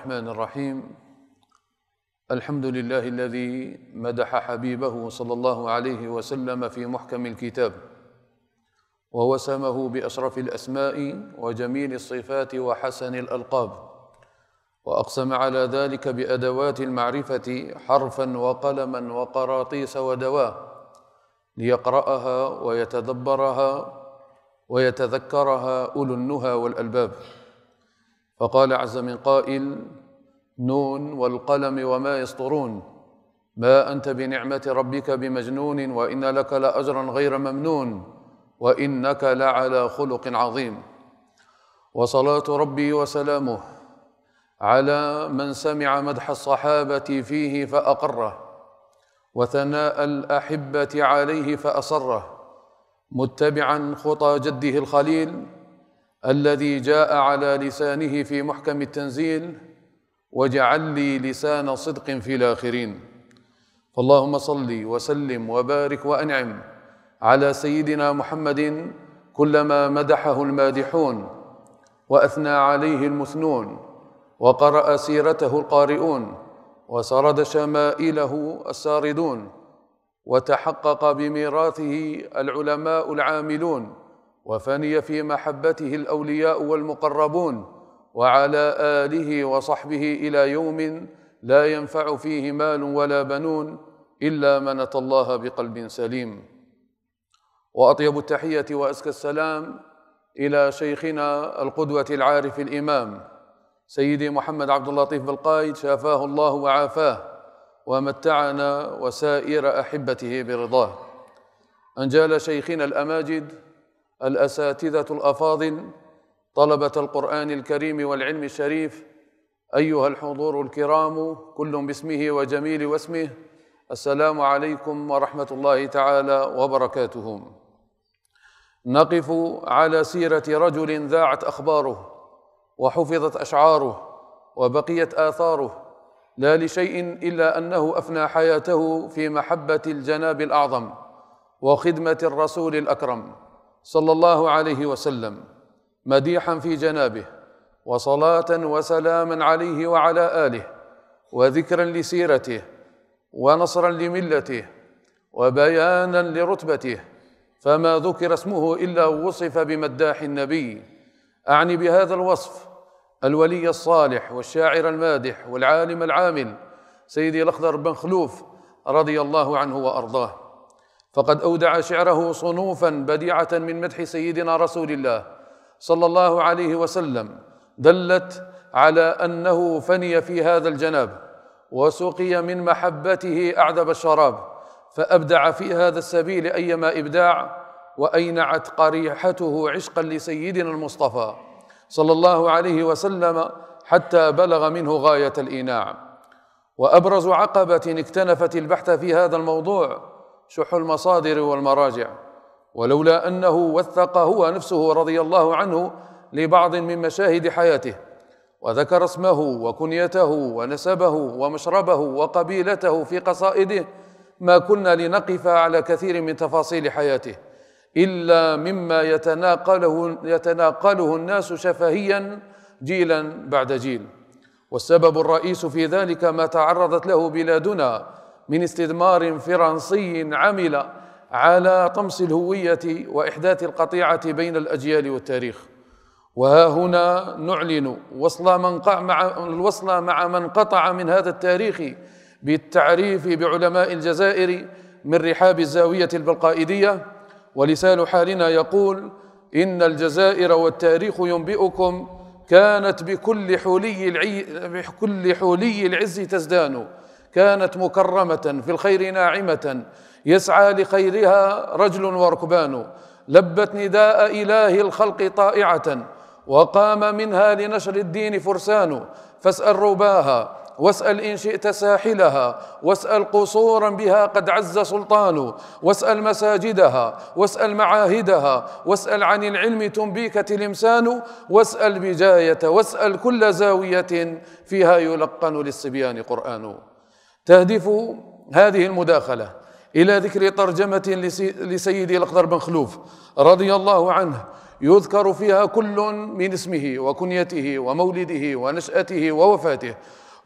الرحمن الرحيم الحمد لله الذي مدح حبيبه صلى الله عليه وسلم في محكم الكتاب ووسمه باشرف الاسماء وجميل الصفات وحسن الالقاب واقسم على ذلك بادوات المعرفه حرفا وقلما وقراطيس ودواء ليقراها ويتدبرها ويتذكرها اولو النهى والالباب فقال عز من قائل نون والقلم وما يسطرون ما أنت بنعمة ربك بمجنون وإن لك لأجرا غير ممنون وإنك لعلى خلق عظيم وصلاة ربي وسلامه على من سمع مدح الصحابة فيه فأقره وثناء الأحبة عليه فأصره متبعا خطى جده الخليل الذي جاء على لسانه في محكم التنزيل واجعل لي لسان صدق في الآخرين فاللهم صل وسلم وبارك وأنعم على سيدنا محمد كلما مدحه المادحون وأثنى عليه المثنون وقرأ سيرته القارئون وسرد شمائله الساردون وتحقق بميراثه العلماء العاملون وفني في محبته الاولياء والمقربون وعلى اله وصحبه الى يوم لا ينفع فيه مال ولا بنون الا من اتى الله بقلب سليم واطيب التحيه وازكى السلام الى شيخنا القدوه العارف الامام سيدي محمد عبد اللطيف بالقايد شافاه الله وعافاه ومتعنا وسائر احبته برضاه ان جال شيخنا الاماجد الأساتذة الأفاضل طلبة القرآن الكريم والعلم الشريف أيها الحضور الكرام كل باسمه وجميل واسمه السلام عليكم ورحمة الله تعالى وبركاته نقف على سيرة رجل ذاعت أخباره وحفظت أشعاره وبقيت آثاره لا لشيء إلا أنه أفنى حياته في محبة الجناب الأعظم وخدمة الرسول الأكرم صلى الله عليه وسلم مديحا في جنابه وصلاه وسلاما عليه وعلى اله وذكرا لسيرته ونصرا لملته وبيانا لرتبته فما ذكر اسمه الا وصف بمداح النبي اعني بهذا الوصف الولي الصالح والشاعر المادح والعالم العامل سيدي الاخضر بن خلوف رضي الله عنه وارضاه فقد اودع شعره صنوفا بديعه من مدح سيدنا رسول الله صلى الله عليه وسلم دلت على انه فني في هذا الجناب وسقي من محبته اعذب الشراب فابدع في هذا السبيل ايما ابداع واينعت قريحته عشقا لسيدنا المصطفى صلى الله عليه وسلم حتى بلغ منه غايه الايناع وابرز عقبه اكتنفت البحث في هذا الموضوع شح المصادر والمراجع ولولا انه وثق هو نفسه رضي الله عنه لبعض من مشاهد حياته وذكر اسمه وكنيته ونسبه ومشربه وقبيلته في قصائده ما كنا لنقف على كثير من تفاصيل حياته الا مما يتناقله يتناقله الناس شفهيا جيلا بعد جيل والسبب الرئيس في ذلك ما تعرضت له بلادنا من استثمار فرنسي عمل على طمس الهوية وإحداث القطيعة بين الأجيال والتاريخ وها هنا نعلن وصل من مع الوصل مع من قطع من هذا التاريخ بالتعريف بعلماء الجزائر من رحاب الزاوية البلقائدية ولسان حالنا يقول إن الجزائر والتاريخ ينبئكم كانت بكل حولي بكل حولي العز تزدان كانت مكرمه في الخير ناعمه يسعى لخيرها رجل وركبان لبت نداء اله الخلق طائعه وقام منها لنشر الدين فرسان فاسال رباها واسال ان شئت ساحلها واسال قصورا بها قد عز سلطان واسال مساجدها واسال معاهدها واسال عن العلم تنبيك تلمسان واسال بجايه واسال كل زاويه فيها يلقن للصبيان قران تهدف هذه المداخلة إلى ذكر ترجمة لسيدي الأخضر بن خلوف رضي الله عنه يذكر فيها كل من اسمه وكنيته ومولده ونشأته ووفاته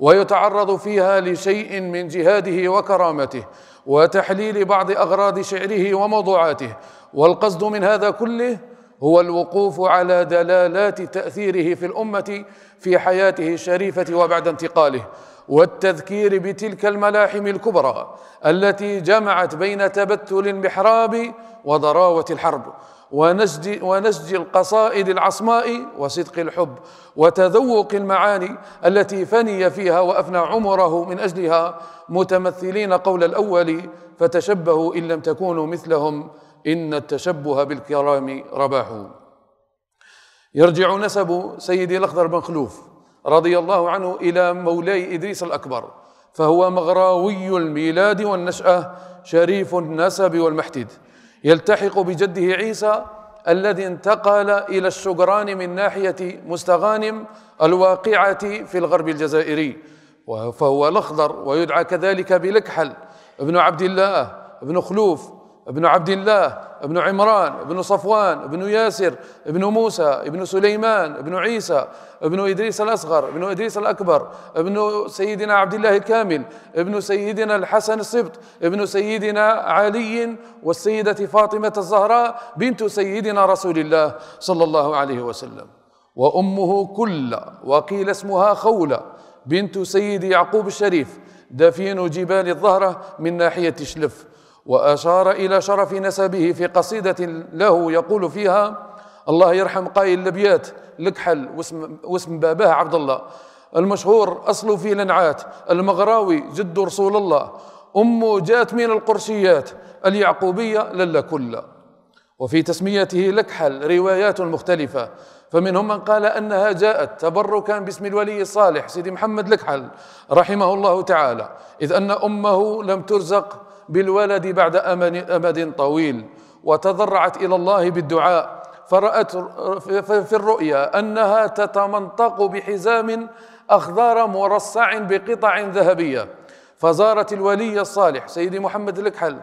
ويتعرض فيها لشيء من جهاده وكرامته وتحليل بعض أغراض شعره وموضوعاته والقصد من هذا كله هو الوقوف على دلالات تأثيره في الأمة في حياته الشريفة وبعد انتقاله والتذكير بتلك الملاحم الكبرى التي جمعت بين تبتل المحراب وضراوه الحرب ونسج, ونسج القصائد العصماء وصدق الحب وتذوق المعاني التي فني فيها وافنى عمره من اجلها متمثلين قول الاول فتشبهوا ان لم تكونوا مثلهم ان التشبه بالكرام رباح يرجع نسب سيدي الاخضر بن خلوف رضي الله عنه إلى مولاي إدريس الأكبر فهو مغراوي الميلاد والنشأة شريف النسب والمحتد يلتحق بجده عيسى الذي انتقل إلى الشجران من ناحية مستغانم الواقعة في الغرب الجزائري فهو الأخضر ويدعى كذلك بلكحل ابن عبد الله ابن خلوف ابن عبد الله ابن عمران ابن صفوان ابن ياسر ابن موسى ابن سليمان ابن عيسى ابن إدريس الأصغر ابن إدريس الأكبر ابن سيدنا عبد الله الكامل ابن سيدنا الحسن السبط ابن سيدنا علي والسيدة فاطمة الزهراء بنت سيدنا رسول الله صلى الله عليه وسلم وأمه كل وقيل اسمها خولة بنت سيد يعقوب الشريف دفين جبال الظهرة من ناحية شلف وأشار إلى شرف نسبه في قصيدة له يقول فيها الله يرحم قايل لبيات لكحل واسم, واسم باباه عبد الله المشهور أصله في لنعات المغراوي جد رسول الله أمه جات من القرشيات اليعقوبية للا كل وفي تسميته لكحل روايات مختلفة فمنهم من قال أنها جاءت تبركا باسم الولي الصالح سيدي محمد لكحل رحمه الله تعالى إذ أن أمه لم ترزق بالولد بعد أمد طويل وتضرعت إلى الله بالدعاء فرأت في الرؤيا أنها تتمنطق بحزام أخضر مرصع بقطع ذهبية فزارت الولي الصالح سيدي محمد الأكحل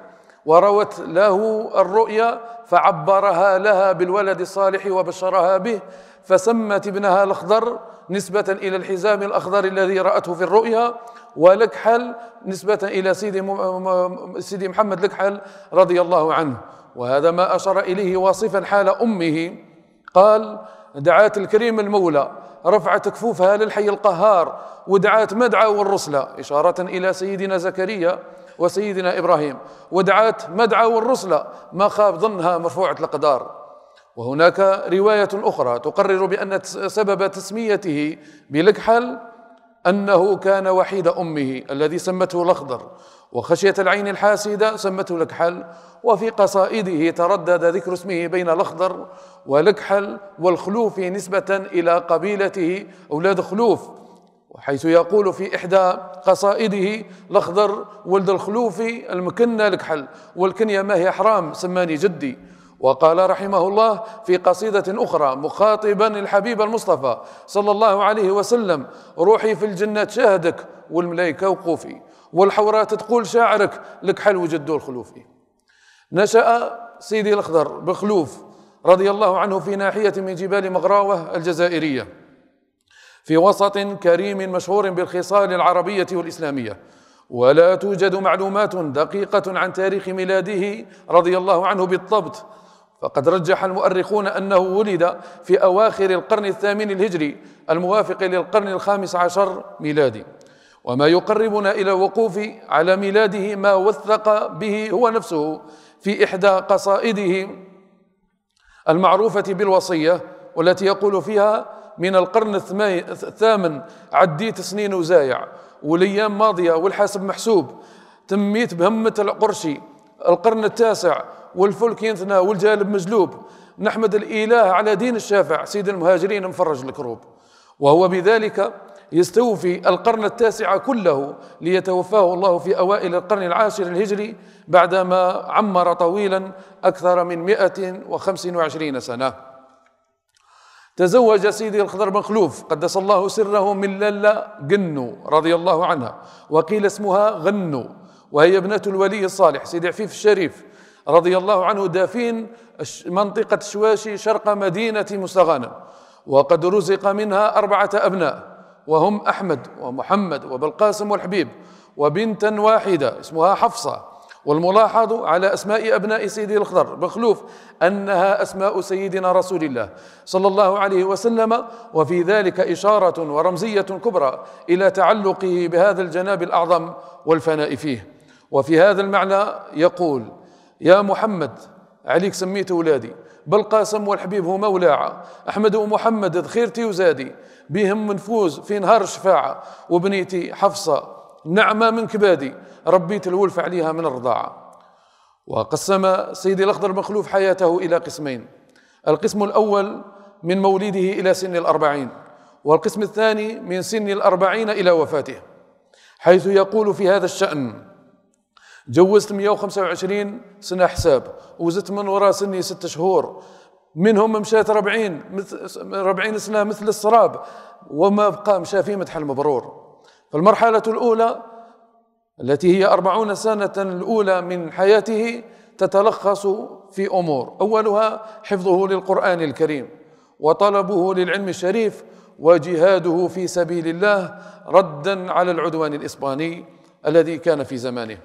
وروت له الرؤيا فعبرها لها بالولد الصالح وبشرها به فسمت ابنها الأخضر نسبة إلى الحزام الأخضر الذي رأته في الرؤيا ولكحل نسبة إلى سيدي, سيدي محمد لكحل رضي الله عنه وهذا ما أشار إليه واصفا حال أمه قال دعات الكريم المولى رفعت كفوفها للحي القهار ودعات مدعى والرسلة إشارة إلى سيدنا زكريا وسيدنا إبراهيم ودعات مدعى والرسلة ما خاب ظنها مرفوعة الأقدار وهناك رواية أخرى تقرر بأن سبب تسميته بلقحل أنه كان وحيد أمه الذي سمته الأخضر وخشية العين الحاسدة سمته لكحل وفي قصائده تردد ذكر اسمه بين الأخضر ولكحل والخلوف نسبة إلى قبيلته أولاد خلوف حيث يقول في إحدى قصائده الأخضر ولد الخلوف المكنة لكحل والكنية ما هي حرام سماني جدي وقال رحمه الله في قصيدة أخرى مخاطبا الحبيب المصطفى صلى الله عليه وسلم روحي في الجنة شاهدك والملائكة وقوفي والحورات تقول شاعرك لك وجد دور الخلوفي نشأ سيدي الأخضر بخلوف رضي الله عنه في ناحية من جبال مغراوة الجزائرية في وسط كريم مشهور بالخصال العربية والإسلامية ولا توجد معلومات دقيقة عن تاريخ ميلاده رضي الله عنه بالضبط فقد رجح المؤرخون أنه ولد في أواخر القرن الثامن الهجري الموافق للقرن الخامس عشر ميلادي وما يقربنا إلى وقوف على ميلاده ما وثق به هو نفسه في إحدى قصائده المعروفة بالوصية والتي يقول فيها من القرن الثامن عديت سنين وزايع والأيام ماضية والحاسب محسوب تميت بهمة القرشي القرن التاسع والفلك ينثنى والجالب مجلوب نحمد الإله على دين الشافع سيد المهاجرين مفرج الكروب وهو بذلك يستوفي القرن التاسع كله ليتوفاه الله في أوائل القرن العاشر الهجري بعدما عمر طويلا أكثر من 125 سنة تزوج سيدي الخضر بن خلوف قدس الله سره من للا قنو رضي الله عنها وقيل اسمها غنو وهي ابنة الولي الصالح سيدي عفيف الشريف رضي الله عنه دافين منطقة شواشي شرق مدينة مستغانم وقد رزق منها أربعة أبناء وهم أحمد ومحمد وبالقاسم والحبيب وبنتا واحدة اسمها حفصة والملاحظ على أسماء أبناء سيدي الخضر بخلوف أنها أسماء سيدنا رسول الله صلى الله عليه وسلم وفي ذلك إشارة ورمزية كبرى إلى تعلقه بهذا الجناب الأعظم والفناء فيه وفي هذا المعنى يقول يا محمد عليك سميت أولادي بل قاسم والحبيب هما ولاعة أحمد ومحمد ذخيرتي وزادي بهم نفوز في نهار الشفاعة وبنيتي حفصة نعمة من كبادي ربيت الولف عليها من الرضاعة وقسم سيدي الأخضر مخلوف حياته إلى قسمين القسم الأول من مولده إلى سن الأربعين والقسم الثاني من سن الأربعين إلى وفاته حيث يقول في هذا الشأن جوزت 125 سنة حساب وزدت من وراء سني ست شهور منهم مشات 40 40 سنة مثل السراب وما بقى مشى في مدح المبرور فالمرحلة الأولى التي هي أربعون سنة الأولى من حياته تتلخص في أمور أولها حفظه للقرآن الكريم وطلبه للعلم الشريف وجهاده في سبيل الله ردا على العدوان الإسباني الذي كان في زمانه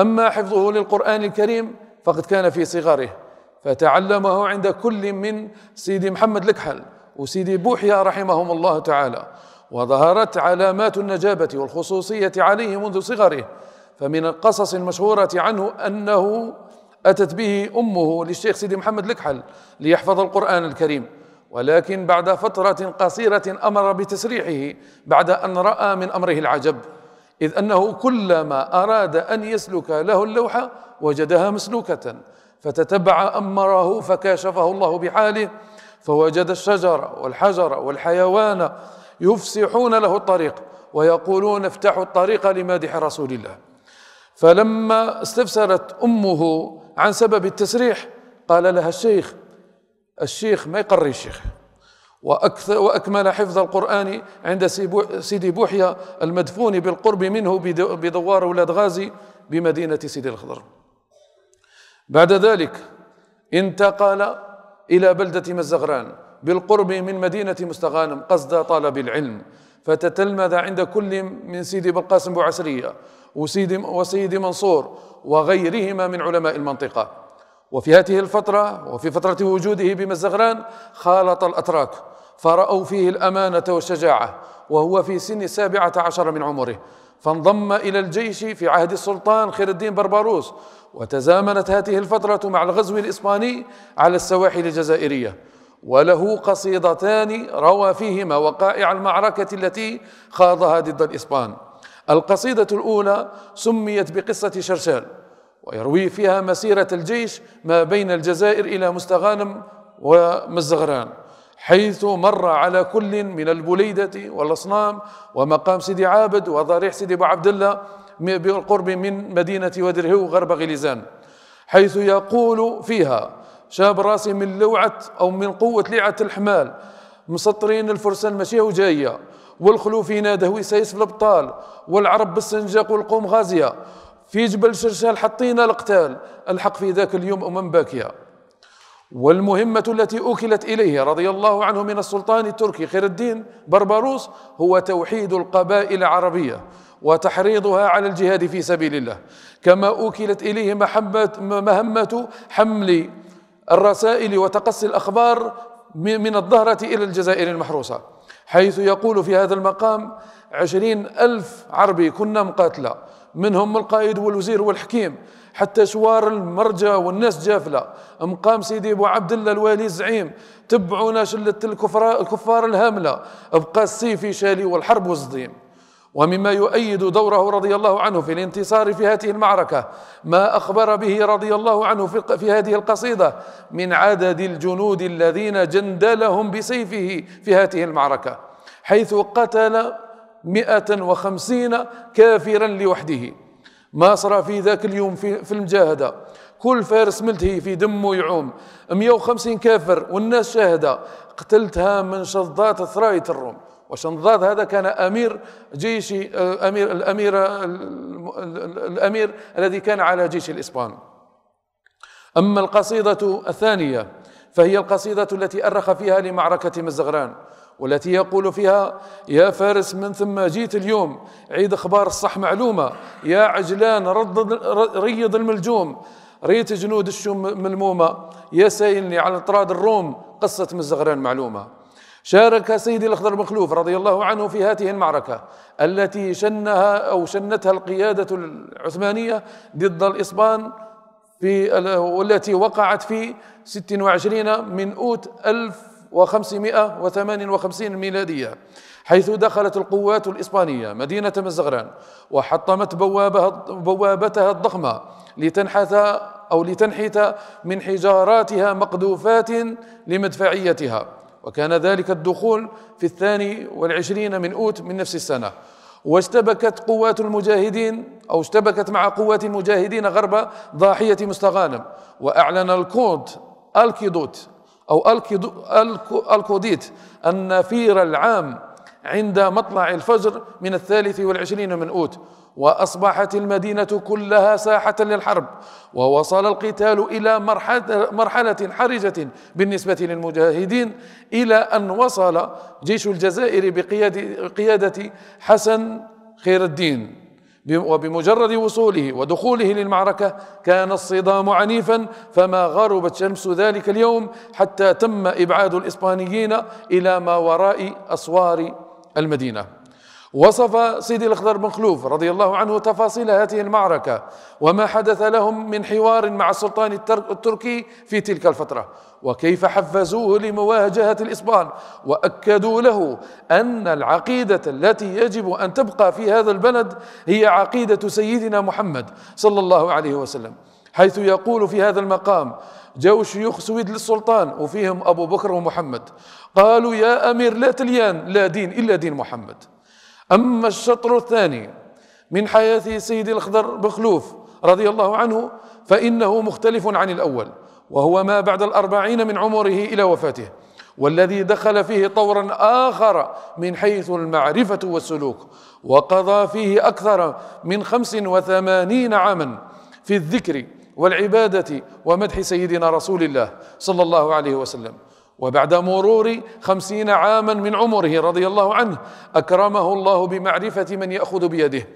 أما حفظه للقرآن الكريم فقد كان في صغره فتعلمه عند كل من سيدي محمد لكحل وسيدي بوحيا رحمهم الله تعالى وظهرت علامات النجابة والخصوصية عليه منذ صغره فمن القصص المشهورة عنه أنه أتت به أمه للشيخ سيدي محمد لكحل ليحفظ القرآن الكريم ولكن بعد فترة قصيرة أمر بتسريحه بعد أن رأى من أمره العجب إذ أنه كلما أراد أن يسلك له اللوحة وجدها مسلوكة فتتبع أمره فكاشفه الله بحاله فوجد الشجر والحجر والحيوان يفسحون له الطريق ويقولون افتحوا الطريق لمادح رسول الله فلما استفسرت أمه عن سبب التسريح قال لها الشيخ الشيخ ما يقري الشيخ وأكثر وأكمل حفظ القرآن عند سيدي بوحيا المدفون بالقرب منه بدوار أولاد غازي بمدينة سيدي الخضر بعد ذلك انتقل إلى بلدة مزغران بالقرب من مدينة مستغانم قصد طلب العلم فتتلمذ عند كل من سيدي بلقاسم بوعسرية وسيدي, وسيدي منصور وغيرهما من علماء المنطقة وفي هذه الفترة وفي فترة وجوده بمزغران خالط الأتراك فرأوا فيه الأمانة والشجاعة وهو في سن السابعة عشر من عمره فانضم إلى الجيش في عهد السلطان خير الدين بربروس وتزامنت هذه الفترة مع الغزو الإسباني على السواحل الجزائرية وله قصيدتان روى فيهما وقائع المعركة التي خاضها ضد الإسبان القصيدة الأولى سميت بقصة شرشال ويروي فيها مسيرة الجيش ما بين الجزائر إلى مستغانم ومزغران حيث مر على كل من البليدة والأصنام ومقام سيدي عابد وضريح سيدي أبو عبد الله بالقرب من مدينة ودرهو غرب غليزان حيث يقول فيها شاب راسي من لوعة أو من قوة لعة الحمال مسطرين الفرسان ماشية وجاية والخلوف دهوي سيس في الأبطال والعرب بالسنجاق والقوم غازية في جبل شرشال حطينا القتال الحق في ذاك اليوم أمم باكية والمهمة التي أكلت إليه رضي الله عنه من السلطان التركي خير الدين بربروس هو توحيد القبائل العربية وتحريضها على الجهاد في سبيل الله كما أكلت إليه مهمة حمل الرسائل وتقصي الأخبار من الظهرة إلى الجزائر المحروسة حيث يقول في هذا المقام عشرين ألف عربي كنا مقاتلة منهم القائد والوزير والحكيم حتى شوار المرجى والناس جافلة مقام سيدي أبو عبد الله الوالي الزعيم تبعونا شلة الكفار, الكفار الهاملة ابقى السيف شالي والحرب والصديم ومما يؤيد دوره رضي الله عنه في الانتصار في هذه المعركة ما أخبر به رضي الله عنه في, في هذه القصيدة من عدد الجنود الذين جندلهم بسيفه في هذه المعركة حيث قتل مئة وخمسين كافرا لوحده ما صرا في ذاك اليوم في, في المجاهدة كل فارس ملتهي في دمه يعوم 150 كافر والناس شاهدة قتلتها من شظات ثراية الروم وشنظاظ هذا كان امير جيش آه، امير الامير الامير الذي كان على جيش الاسبان اما القصيده الثانيه فهي القصيده التي ارخ فيها لمعركه مزغران والتي يقول فيها يا فارس من ثم جيت اليوم عيد اخبار الصح معلومه يا عجلان رض ريض الملجوم ريت جنود الشوم ملمومه يا سائلني على اطراد الروم قصه من الزغران معلومه شارك سيدي الأخضر مخلوف رضي الله عنه في هذه المعركة التي شنها أو شنتها القيادة العثمانية ضد الإسبان في والتي وقعت في 26 من أوت 1000 و558 ميلادية حيث دخلت القوات الإسبانية مدينة مزغران وحطمت بوابها بوابتها الضخمة لتنحت أو لتنحت من حجاراتها مقذوفات لمدفعيتها وكان ذلك الدخول في الثاني والعشرين من أوت من نفس السنة واشتبكت قوات المجاهدين أو اشتبكت مع قوات المجاهدين غرب ضاحية مستغانم وأعلن الكونت الكيدوت أو الكوديت النفير العام عند مطلع الفجر من الثالث والعشرين من أوت وأصبحت المدينة كلها ساحة للحرب ووصل القتال إلى مرحلة حرجة بالنسبة للمجاهدين إلى أن وصل جيش الجزائر بقيادة حسن خير الدين وبمجرد وصوله ودخوله للمعركة كان الصدام عنيفا فما غربت شمس ذلك اليوم حتى تم إبعاد الإسبانيين إلى ما وراء أسوار المدينة وصف سيدي الأخضر بن خلوف رضي الله عنه تفاصيل هذه المعركة وما حدث لهم من حوار مع السلطان التركي في تلك الفترة وكيف حفزوه لمواجهة الإسبان وأكدوا له أن العقيدة التي يجب أن تبقى في هذا البلد هي عقيدة سيدنا محمد صلى الله عليه وسلم حيث يقول في هذا المقام جو شيوخ سويد للسلطان وفيهم أبو بكر ومحمد قالوا يا أمير لا تليان لا دين إلا دين محمد أما الشطر الثاني من حياة سيد الأخضر بخلوف رضي الله عنه فإنه مختلف عن الأول وهو ما بعد الأربعين من عمره إلى وفاته والذي دخل فيه طورا آخر من حيث المعرفة والسلوك وقضى فيه أكثر من خمس وثمانين عاما في الذكر والعبادة ومدح سيدنا رسول الله صلى الله عليه وسلم وبعد مرور خمسين عاما من عمره رضي الله عنه أكرمه الله بمعرفة من يأخذ بيده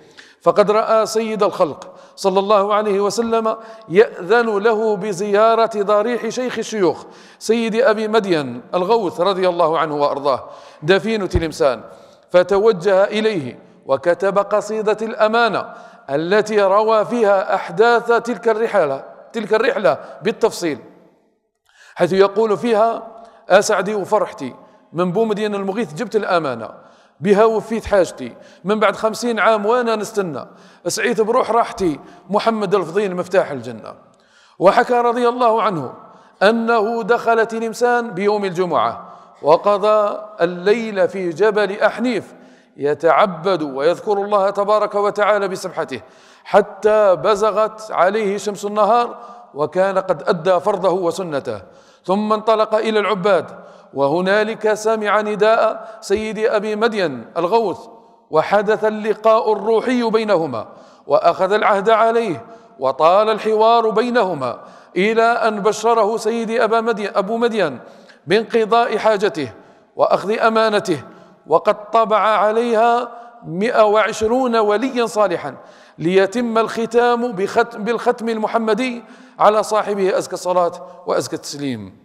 فقد رأى سيد الخلق صلى الله عليه وسلم يأذن له بزيارة ضريح شيخ الشيوخ سيد أبي مدين الغوث رضي الله عنه وأرضاه دفين تلمسان فتوجه إليه وكتب قصيدة الأمانة التي روى فيها أحداث تلك الرحلة تلك الرحلة بالتفصيل حيث يقول فيها أسعدي وفرحتي من بومدين المغيث جبت الأمانة بها وفيت حاجتي من بعد خمسين عام وأنا نستنى سعيت بروح راحتي محمد الفضيل مفتاح الجنة وحكى رضي الله عنه أنه دخل تلمسان بيوم الجمعة وقضى الليل في جبل أحنيف يتعبد ويذكر الله تبارك وتعالى بسبحته حتى بزغت عليه شمس النهار وكان قد أدى فرضه وسنته ثم انطلق إلى العباد وهنالك سمع نداء سيد أبي مدين الغوث وحدث اللقاء الروحي بينهما وأخذ العهد عليه وطال الحوار بينهما إلى أن بشره سيدي أبا مدين أبو مدين بانقضاء حاجته وأخذ أمانته وقد طبع عليها 120 وليا صالحا ليتم الختام بختم بالختم المحمدي على صاحبه أزكى الصلاة وأزكى التسليم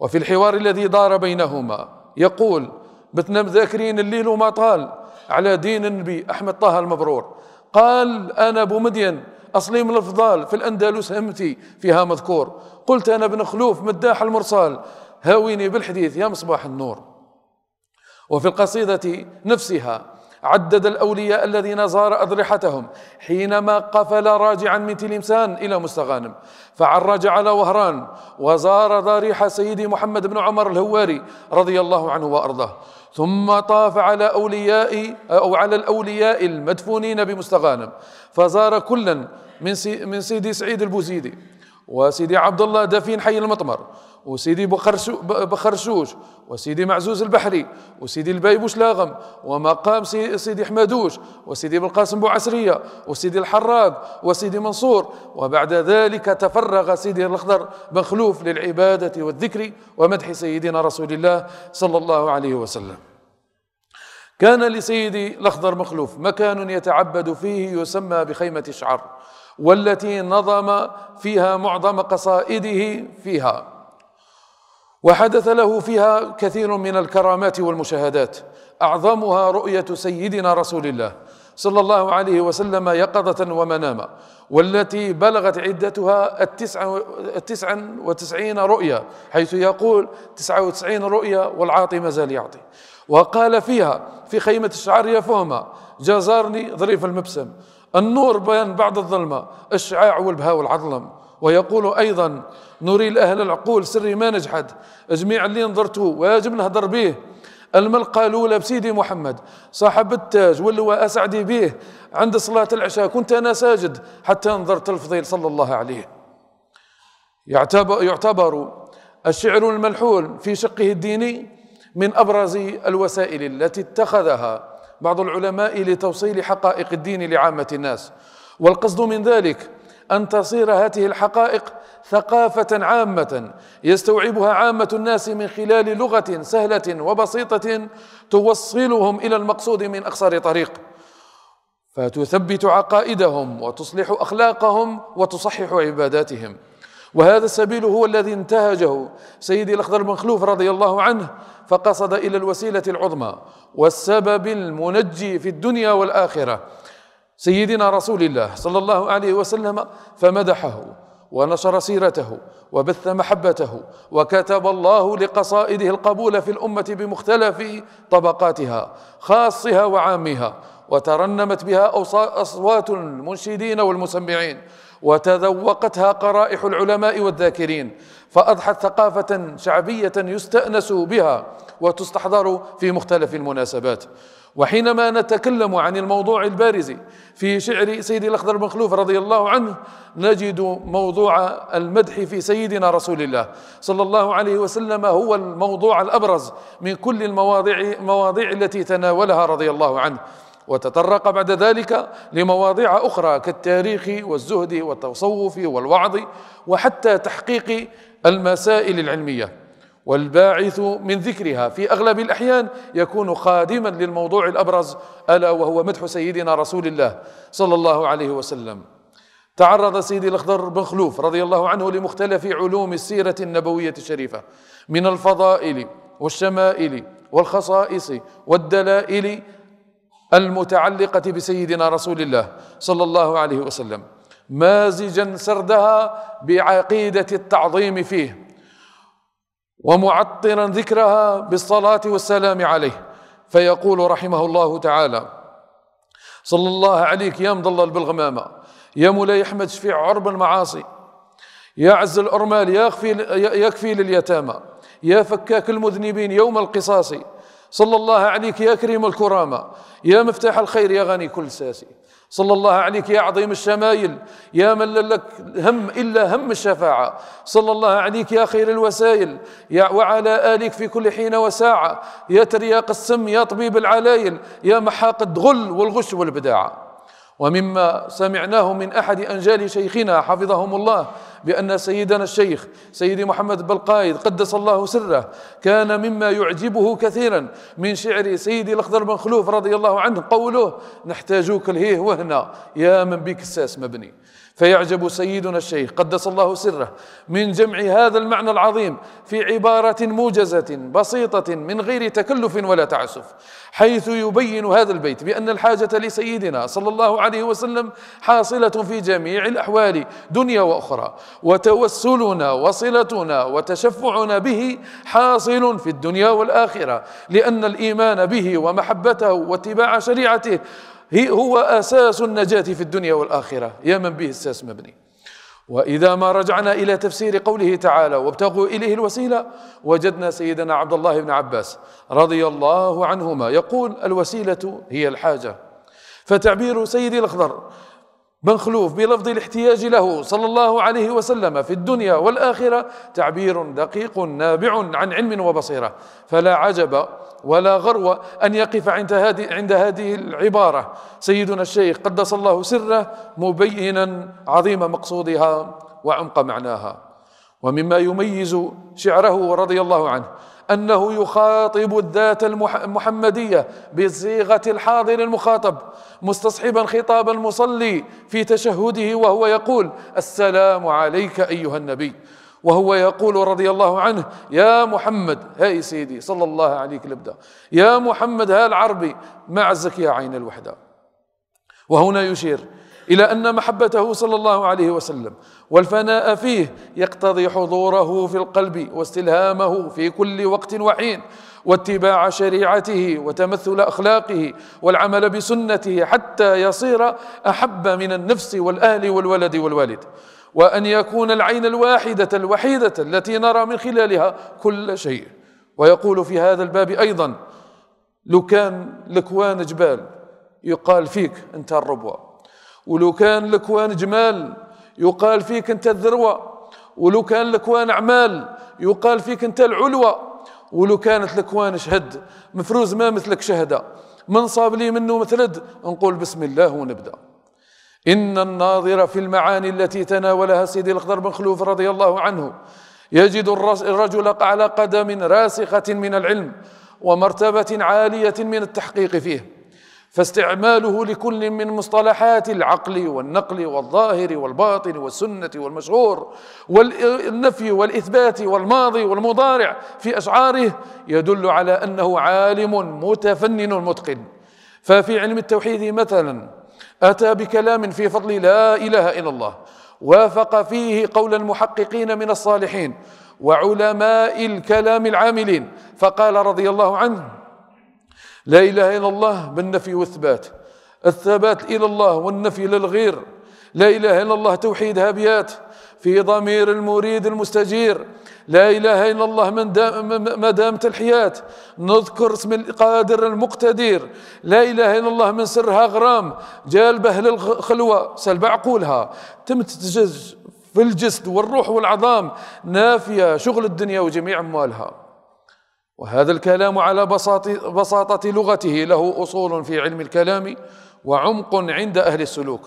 وفي الحوار الذي دار بينهما يقول بتنا مذاكرين الليل وما طال على دين النبي أحمد طه المبرور قال أنا أبو مدين أصلي من الفضال في الأندلس همتي فيها مذكور قلت أنا بن خلوف مداح المرسال هاويني بالحديث يا مصباح النور وفي القصيدة نفسها عدد الأولياء الذين زار أضرحتهم حينما قفل راجعا من تلمسان إلى مستغانم فعرج على وهران وزار ضريح سيدي محمد بن عمر الهواري رضي الله عنه وأرضاه ثم طاف على أولياء أو على الأولياء المدفونين بمستغانم فزار كلا من سيدي سعيد البوزيدي وسيدي عبد الله دفين حي المطمر وسيدي بخرسو بخرسوش وسيدي معزوز البحري وسيدي البيبوش لاغم ومقام سيدي حمادوش وسيدي بالقاسم بوعسرية وسيدي الحراق وسيدي منصور وبعد ذلك تفرغ سيدي الأخضر بن خلوف للعبادة والذكر ومدح سيدنا رسول الله صلى الله عليه وسلم كان لسيدي الأخضر مخلوف مكان يتعبد فيه يسمى بخيمة الشعر والتي نظم فيها معظم قصائده فيها وحدث له فيها كثير من الكرامات والمشاهدات اعظمها رؤيه سيدنا رسول الله صلى الله عليه وسلم يقظة ومناما والتي بلغت عدتها التسع وتسعين رؤيا حيث يقول تسعة وتسعين رؤيا والعاطي ما زال يعطي وقال فيها في خيمة الشعر يا فهمة جازرني ظريف المبسم النور بين بعد الظلمة الشعاع والبهاء والعظلم ويقول أيضا نري لأهل العقول سري ما نجحد جميع اللي نظرته واجب نهضر به الملقى الأولى بسيدي محمد صاحب التاج واللواء أسعدي به عند صلاة العشاء كنت أنا ساجد حتى نظرت الفضيل صلى الله عليه يعتبر, يعتبر الشعر الملحون في شقه الديني من أبرز الوسائل التي اتخذها بعض العلماء لتوصيل حقائق الدين لعامة الناس والقصد من ذلك أن تصير هذه الحقائق ثقافة عامة يستوعبها عامة الناس من خلال لغة سهلة وبسيطة توصلهم إلى المقصود من أقصر طريق فتثبت عقائدهم وتصلح أخلاقهم وتصحح عباداتهم وهذا السبيل هو الذي انتهجه سيدي الأخضر بن خلوف رضي الله عنه فقصد إلى الوسيلة العظمى والسبب المنجي في الدنيا والآخرة سيدنا رسول الله صلى الله عليه وسلم فمدحه ونشر سيرته وبث محبته وكتب الله لقصائده القبول في الأمة بمختلف طبقاتها خاصها وعامها وترنمت بها أصوات المنشدين والمسمعين وتذوقتها قرائح العلماء والذاكرين فأضحت ثقافة شعبية يستأنس بها وتستحضر في مختلف المناسبات وحينما نتكلم عن الموضوع البارز في شعر سيدي الأخضر بن خلوف رضي الله عنه نجد موضوع المدح في سيدنا رسول الله صلى الله عليه وسلم هو الموضوع الأبرز من كل المواضيع, المواضيع التي تناولها رضي الله عنه وتطرق بعد ذلك لمواضيع اخرى كالتاريخ والزهد والتصوف والوعظ وحتى تحقيق المسائل العلميه والباعث من ذكرها في اغلب الاحيان يكون خادما للموضوع الابرز الا وهو مدح سيدنا رسول الله صلى الله عليه وسلم تعرض سيدي الأخضر بن خلوف رضي الله عنه لمختلف علوم السيرة النبوية الشريفة من الفضائل والشمائل والخصائص والدلائل المتعلقة بسيدنا رسول الله صلى الله عليه وسلم مازجا سردها بعقيدة التعظيم فيه ومعطرا ذكرها بالصلاة والسلام عليه فيقول رحمه الله تعالى صلى الله عليك يا مضلل بالغمامة يا مولاي أحمد شفيع عرب المعاصي يا عز الأرمال يا يكفي لليتامى يا فكاك المذنبين يوم القصاص صلى الله عليك يا كريم الكرامة يا مفتاح الخير يا غني كل ساسي صلى الله عليك يا عظيم الشمايل يا من لك هم إلا هم الشفاعة صلى الله عليك يا خير الوسائل يا وعلى آلك في كل حين وساعة يا ترياق السم يا طبيب العلايل يا محاق الغل والغش والبداعة ومما سمعناه من احد انجال شيخنا حفظهم الله بان سيدنا الشيخ سيدي محمد بلقايد قدس الله سره كان مما يعجبه كثيرا من شعر سيدي الاخضر بن خلوف رضي الله عنه قوله نحتاجوك لهيه وهنا يا من بك الساس مبني فيعجب سيدنا الشيخ قدس الله سره من جمع هذا المعنى العظيم في عبارة موجزة بسيطة من غير تكلف ولا تعسف حيث يبين هذا البيت بأن الحاجة لسيدنا صلى الله عليه وسلم حاصلة في جميع الأحوال دنيا وأخرى وتوسلنا وصلتنا وتشفعنا به حاصل في الدنيا والآخرة لأن الإيمان به ومحبته واتباع شريعته هي هو أساس النجاة في الدنيا والآخرة يا من به الساس مبني وإذا ما رجعنا إلى تفسير قوله تعالى وابتغوا إليه الوسيلة وجدنا سيدنا عبد الله بن عباس رضي الله عنهما يقول الوسيلة هي الحاجة فتعبير سيدي الأخضر بن خلوف بلفظ الاحتياج له صلى الله عليه وسلم في الدنيا والآخرة تعبير دقيق نابع عن علم وبصيرة فلا عجب ولا غرو أن يقف عند هذه عند هذه العبارة سيدنا الشيخ قدس الله سره مبينا عظيم مقصودها وعمق معناها ومما يميز شعره رضي الله عنه أنه يخاطب الذات المحمدية بصيغة الحاضر المخاطب مستصحبا خطاب المصلي في تشهده وهو يقول السلام عليك أيها النبي وهو يقول رضي الله عنه يا محمد هاي سيدي صلى الله عليك لبدا يا محمد ها العربي ما عزك يا عين الوحدة وهنا يشير إلى أن محبته صلى الله عليه وسلم والفناء فيه يقتضي حضوره في القلب واستلهامه في كل وقت وحين واتباع شريعته وتمثل اخلاقه والعمل بسنته حتى يصير احب من النفس والاهل والولد والوالد وأن يكون العين الواحدة الوحيدة التي نرى من خلالها كل شيء ويقول في هذا الباب أيضا لو كان لكوان جبال يقال فيك أنت الربوة ولو كان لكوان جمال يقال فيك أنت الذروة ولو كان لكوان أعمال يقال فيك أنت العلوة ولو كانت لكوان شهد مفروز ما مثلك شهدة من صاب لي منه مثلد نقول بسم الله ونبدأ إن الناظر في المعاني التي تناولها سيدي الأخضر بن خلوف رضي الله عنه يجد الرجل على قدم راسخة من العلم ومرتبة عالية من التحقيق فيه فاستعماله لكل من مصطلحات العقل والنقل والظاهر والباطن والسنة والمشهور والنفي والإثبات والماضي والمضارع في أشعاره يدل على أنه عالم متفنن متقن ففي علم التوحيد مثلاً أتى بكلام في فضل لا إله إلا الله وافق فيه قول المحققين من الصالحين وعلماء الكلام العاملين فقال رضي الله عنه لا إله إلا الله بالنفي والثبات الثبات إلى الله والنفي للغير لا إله إلا الله توحيد هابيات في ضمير المريد المستجير لا إله إلا الله من دام ما دامت الحياة نذكر اسم القادر المقتدر لا إله إلا الله من سرها غرام جالبه للخلوة سلب عقولها تمتزج في الجسد والروح والعظام نافية شغل الدنيا وجميع أموالها وهذا الكلام على بساطة, بساطة لغته له أصول في علم الكلام وعمق عند أهل السلوك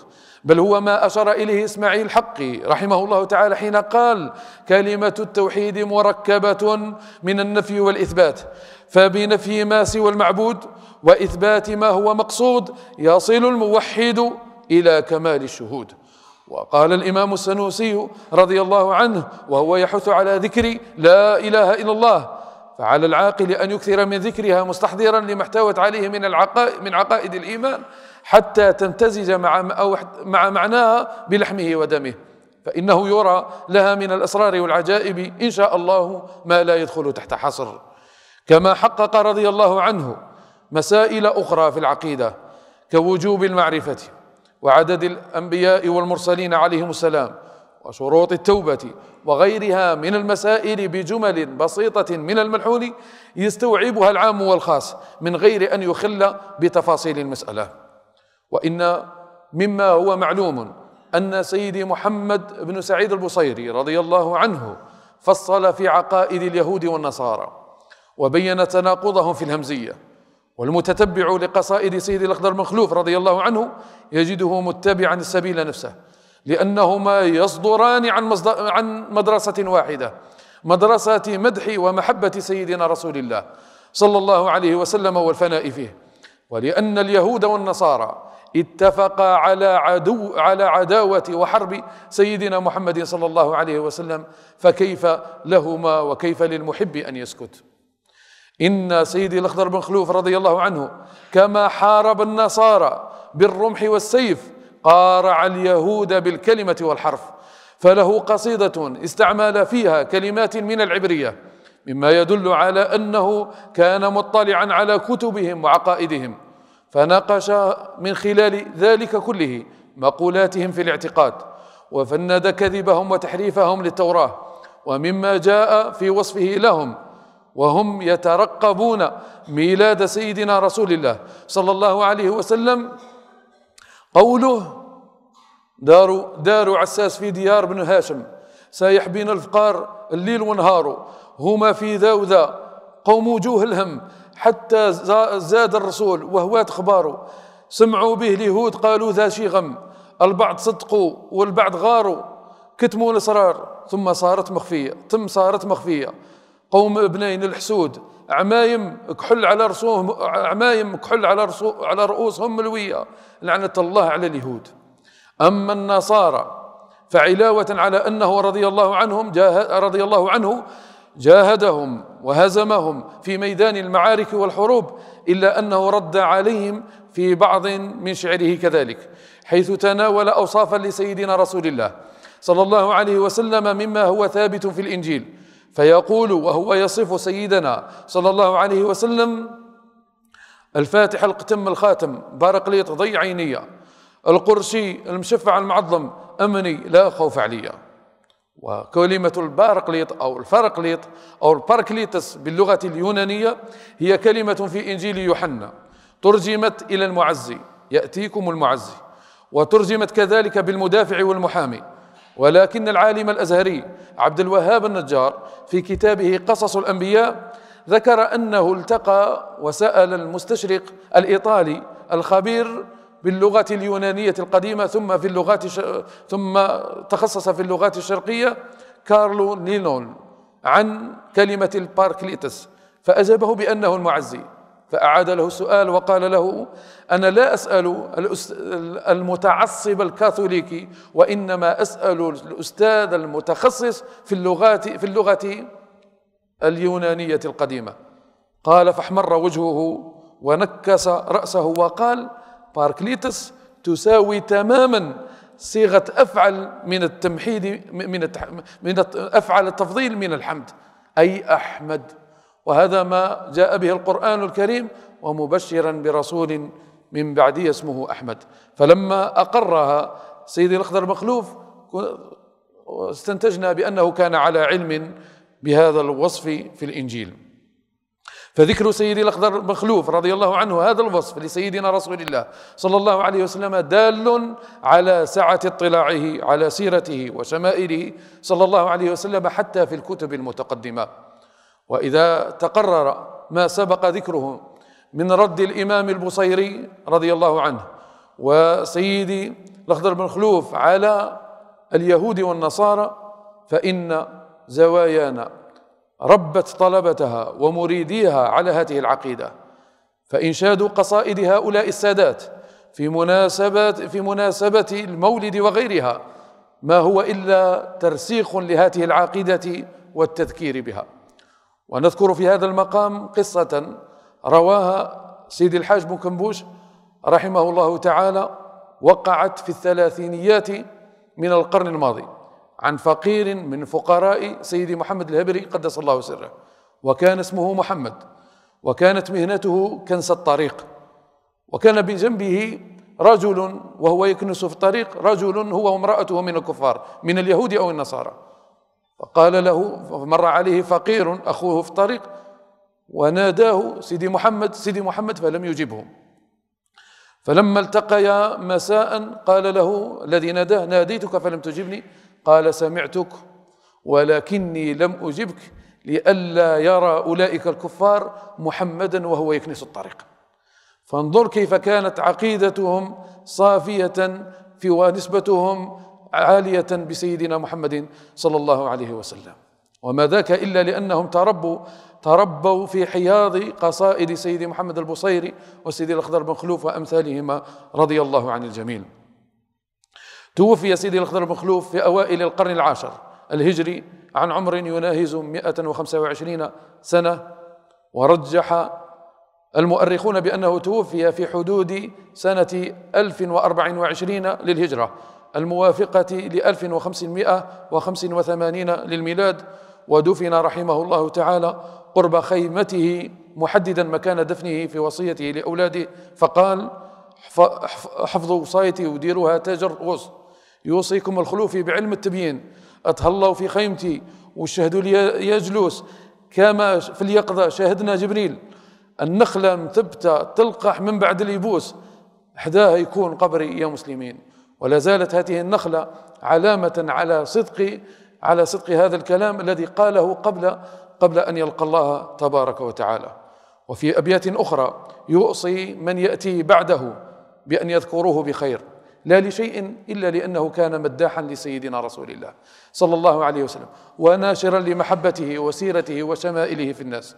بل هو ما أشار إليه إسماعيل حقي رحمه الله تعالى حين قال كلمة التوحيد مركبة من النفي والإثبات فبنفي ما سوى المعبود وإثبات ما هو مقصود يصل الموحد إلى كمال الشهود وقال الإمام السنوسي رضي الله عنه وهو يحث على ذكر لا إله إلا الله فعلى العاقل أن يكثر من ذكرها مستحضرا لما احتوت عليه من, العقائد من عقائد الإيمان حتى تمتزج مع أو مع معناها بلحمه ودمه فإنه يرى لها من الأسرار والعجائب إن شاء الله ما لا يدخل تحت حصر كما حقق رضي الله عنه مسائل أخرى في العقيدة كوجوب المعرفة وعدد الأنبياء والمرسلين عليهم السلام وشروط التوبة وغيرها من المسائل بجمل بسيطة من الملحون يستوعبها العام والخاص من غير أن يخل بتفاصيل المسألة وإن مما هو معلوم أن سيدي محمد بن سعيد البصيري رضي الله عنه فصل في عقائد اليهود والنصارى وبين تناقضهم في الهمزية والمتتبع لقصائد سيدي الأخضر مخلوف رضي الله عنه يجده متبعا السبيل نفسه لأنهما يصدران عن, عن مدرسة واحدة مدرسة مدح ومحبة سيدنا رسول الله صلى الله عليه وسلم والفناء فيه ولأن اليهود والنصارى اتفقا على عدو على عداوة وحرب سيدنا محمد صلى الله عليه وسلم فكيف لهما وكيف للمحب أن يسكت إن سيدي الأخضر بن خلوف رضي الله عنه كما حارب النصارى بالرمح والسيف قارع اليهود بالكلمة والحرف فله قصيدة استعمال فيها كلمات من العبرية مما يدل على أنه كان مطلعا على كتبهم وعقائدهم فناقش من خلال ذلك كله مقولاتهم في الاعتقاد وفند كذبهم وتحريفهم للتوراه ومما جاء في وصفه لهم وهم يترقبون ميلاد سيدنا رسول الله صلى الله عليه وسلم قوله دار دار عساس في ديار بن هاشم سيحبين الفقار الليل ونهار هما في ذا وذا قوم وجوه الهم حتى زاد الرسول وهوات خباره سمعوا به اليهود قالوا ذا شي غم البعض صدقوا والبعض غاروا كتموا الاسرار ثم صارت مخفيه ثم صارت مخفيه قوم بنين الحسود عمايم كحل على رسوهم عمايم كحل على رسو على رؤوسهم ملويه لعنه الله على اليهود اما النصارى فعلاوه على انه رضي الله عنهم رضي الله عنه جاهدهم وهزمهم في ميدان المعارك والحروب الا انه رد عليهم في بعض من شعره كذلك حيث تناول اوصافا لسيدنا رسول الله صلى الله عليه وسلم مما هو ثابت في الانجيل فيقول وهو يصف سيدنا صلى الله عليه وسلم الفاتح القتم الخاتم بارقليط ضي عينية القرشي المشفع المعظم أمني لا خوف عليّ وكلمة البارقليط أو الفرقليط أو الباركليتس باللغة اليونانية هي كلمة في إنجيل يوحنا ترجمت إلى المعزي يأتيكم المعزي وترجمت كذلك بالمدافع والمحامي ولكن العالم الأزهري عبد الوهاب النجار في كتابه قصص الأنبياء ذكر أنه التقى وسأل المستشرق الإيطالي الخبير باللغة اليونانية القديمة ثم في اللغات ش... ثم تخصص في اللغات الشرقية كارلو نيلون عن كلمة الباركليتس فأجابه بأنه المعزي فأعاد له السؤال وقال له أنا لا أسأل المتعصب الكاثوليكي وإنما أسأل الأستاذ المتخصص في اللغات في اللغة اليونانية القديمة قال فاحمر وجهه ونكس رأسه وقال باركليتس تساوي تماما صيغة أفعل من التمحيد من من أفعل التفضيل من الحمد أي أحمد وهذا ما جاء به القرآن الكريم ومبشرا برسول من بعدي اسمه أحمد فلما أقرها سيدي الأخضر مخلوف استنتجنا بأنه كان على علم بهذا الوصف في الإنجيل فذكر سيدي الأخضر مخلوف رضي الله عنه هذا الوصف لسيدنا رسول الله صلى الله عليه وسلم دال على سعة اطلاعه على سيرته وشمائله صلى الله عليه وسلم حتى في الكتب المتقدمة وإذا تقرر ما سبق ذكره من رد الإمام البصيري رضي الله عنه وسيدي الأخضر بن خلوف على اليهود والنصارى فإن زوايانا ربت طلبتها ومريديها على هذه العقيدة فإنشاد قصائد هؤلاء السادات في مناسبة في مناسبة المولد وغيرها ما هو إلا ترسيخ لهذه العقيدة والتذكير بها ونذكر في هذا المقام قصة رواها سيدي الحاج بن كنبوش رحمه الله تعالى وقعت في الثلاثينيات من القرن الماضي عن فقير من فقراء سيدي محمد الهبري قدس الله سره وكان اسمه محمد وكانت مهنته كنس الطريق وكان بجنبه رجل وهو يكنس في الطريق رجل هو وامرأته من الكفار من اليهود أو النصارى فقال له مر عليه فقير أخوه في الطريق وناداه سيدي محمد سيدي محمد فلم يجبه فلما التقيا مساء قال له الذي ناداه ناديتك فلم تجبني قال سمعتك ولكني لم أجبك لئلا يرى أولئك الكفار محمدا وهو يكنس الطريق فانظر كيف كانت عقيدتهم صافية في ونسبتهم عالية بسيدنا محمد صلى الله عليه وسلم وما ذاك إلا لأنهم تربوا تربوا في حياض قصائد سيد محمد البصيري وسيد الأخضر بن خلوف وأمثالهما رضي الله عن الجميل توفي سيدي بن المخلوف في أوائل القرن العاشر الهجري عن عمر يناهز 125 سنة ورجح المؤرخون بأنه توفي في حدود سنة 1024 للهجرة الموافقة ل 1585 للميلاد ودفن رحمه الله تعالى قرب خيمته محددا مكان دفنه في وصيته لأولاده فقال حفظ وصايتي وديروها تاجر غصن يوصيكم الخلوفي بعلم التبيين اتهلوا في خيمتي وشهدوا لي جلوس كما في اليقظه شهدنا جبريل النخله مثبته تلقح من بعد اليبوس حداها يكون قبري يا مسلمين ولا زالت هذه النخله علامه على صدق على صدق هذا الكلام الذي قاله قبل قبل ان يلقى الله تبارك وتعالى وفي ابيات اخرى يوصي من ياتي بعده بان يذكروه بخير لا لشيء إلا لأنه كان مداحا لسيدنا رسول الله صلى الله عليه وسلم وناشرا لمحبته وسيرته وشمائله في الناس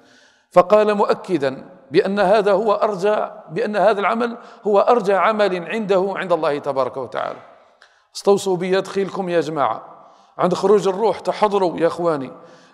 فقال مؤكدا بأن هذا هو أرجى بأن هذا العمل هو أرجى عمل عنده عند الله تبارك وتعالى استوصوا بيدخلكم يا جماعة عند خروج الروح تحضروا يا إخواني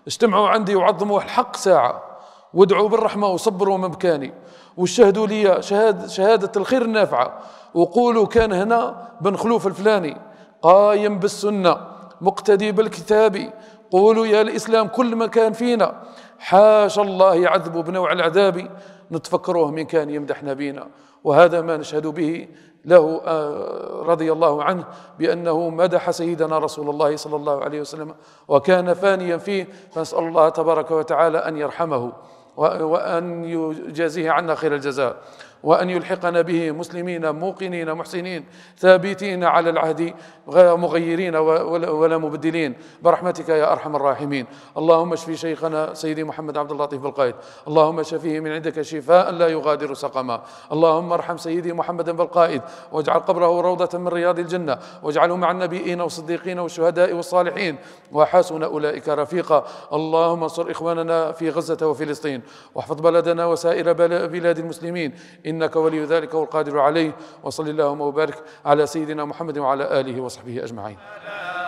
اجتمعوا عندي وعظموا الحق ساعة وادعوا بالرحمة وصبروا مكاني وشهدوا لي شهادة, شهادة الخير النافعة وقولوا كان هنا بن خلوف الفلاني قايم بالسنة مقتدي بالكتاب قولوا يا الإسلام كل ما كان فينا حاشا الله يعذب بنوع العذاب نتفكروه من كان يمدحنا بينا وهذا ما نشهد به له آه، رضي الله عنه بأنه مدح سيدنا رسول الله صلى الله عليه وسلم وكان فانيا فيه فنسأل الله تبارك وتعالى أن يرحمه وأن يجازيه عنا خير الجزاء وأن يلحقنا به مسلمين موقنين محسنين ثابتين على العهد غير مغيرين ولا مبدلين برحمتك يا أرحم الراحمين اللهم اشفي شيخنا سيدي محمد عبد اللطيف القائد اللهم شفيه من عندك شفاء لا يغادر سقما اللهم ارحم سيدي محمد بالقائد واجعل قبره روضة من رياض الجنة واجعله مع النبيين والصديقين والشهداء والصالحين وحسن أولئك رفيقا اللهم انصر إخواننا في غزة وفلسطين واحفظ بلدنا وسائر بلاد المسلمين إنك ولي ذلك والقادر عليه وصل اللهم وبارك على سيدنا محمد وعلى آله وصحبه أجمعين